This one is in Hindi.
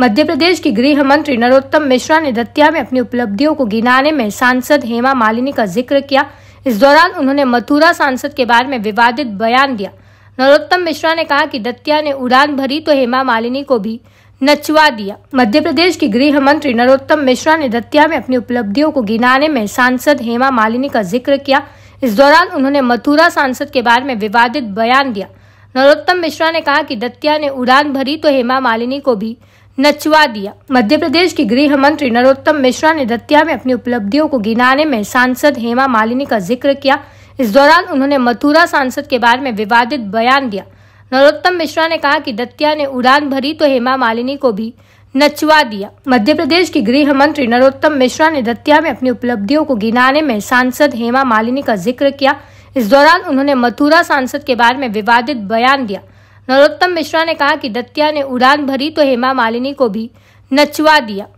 मध्य प्रदेश के गृह मंत्री नरोत्तम मिश्रा ने दतिया में अपनी उपलब्धियों को गिनाने में सांसद हेमा मालिनी का जिक्र किया इस दौरान उन्होंने मथुरा सांसद के बारे में विवादित बयान दिया नरोत्तम मिश्रा ने कहा कि दतिया ने उड़ान भरी तो हेमा मालिनी को भी नचवा दिया मध्य प्रदेश के गृह मंत्री नरोत्तम मिश्रा ने दतिया में अपनी उपलब्धियों को गिनाने में सांसद हेमा मालिनी का जिक्र किया इस दौरान उन्होंने मथुरा सांसद के बारे में विवादित बयान दिया नरोत्तम मिश्रा ने कहा कि दतिया ने उड़ान भरी तो हेमा मालिनी को भी नचवा दिया मध्य प्रदेश के गृह मंत्री नरोत्तम मिश्रा ने दतिया में अपनी उपलब्धियों को गिनाने में सांसद हेमा मालिनी का जिक्र किया इस दौरान उन्होंने मथुरा सांसद के बारे में विवादित बयान दिया नरोत्तम मिश्रा ने कहा कि दत्या ने उड़ान भरी तो हेमा मालिनी को भी नचवा दिया मध्य प्रदेश के गृह मंत्री नरोत्तम मिश्रा ने दतिया में अपनी उपलब्धियों को गिनाने में सांसद हेमा मालिनी का जिक्र किया इस दौरान उन्होंने मथुरा सांसद के बारे में विवादित बयान दिया नरोत्तम मिश्रा ने कहा कि दत्या ने उड़ान भरी तो हेमा मालिनी को भी नचवा दिया